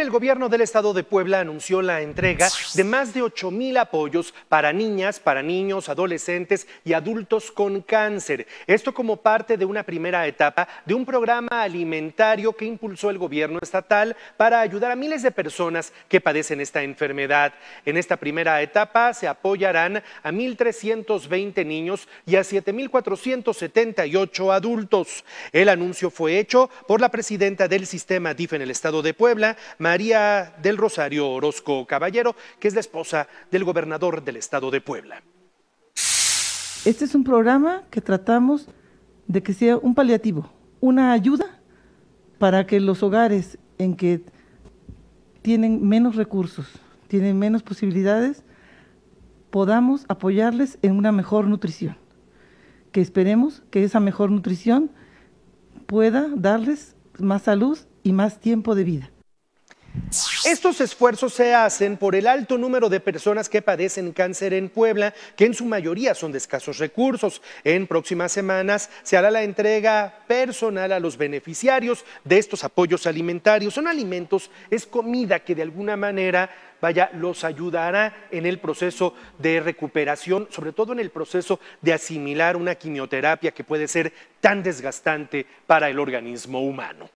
el gobierno del estado de Puebla anunció la entrega de más de 8 mil apoyos para niñas, para niños, adolescentes y adultos con cáncer. Esto como parte de una primera etapa de un programa alimentario que impulsó el gobierno estatal para ayudar a miles de personas que padecen esta enfermedad. En esta primera etapa se apoyarán a 1.320 niños y a 7.478 adultos. El anuncio fue hecho por la presidenta del sistema DIF e en el estado de Puebla, María del Rosario Orozco Caballero, que es la esposa del gobernador del estado de Puebla. Este es un programa que tratamos de que sea un paliativo, una ayuda para que los hogares en que tienen menos recursos, tienen menos posibilidades, podamos apoyarles en una mejor nutrición. Que esperemos que esa mejor nutrición pueda darles más salud y más tiempo de vida. Estos esfuerzos se hacen por el alto número de personas que padecen cáncer en Puebla, que en su mayoría son de escasos recursos. En próximas semanas se hará la entrega personal a los beneficiarios de estos apoyos alimentarios. Son alimentos, es comida que de alguna manera vaya, los ayudará en el proceso de recuperación, sobre todo en el proceso de asimilar una quimioterapia que puede ser tan desgastante para el organismo humano.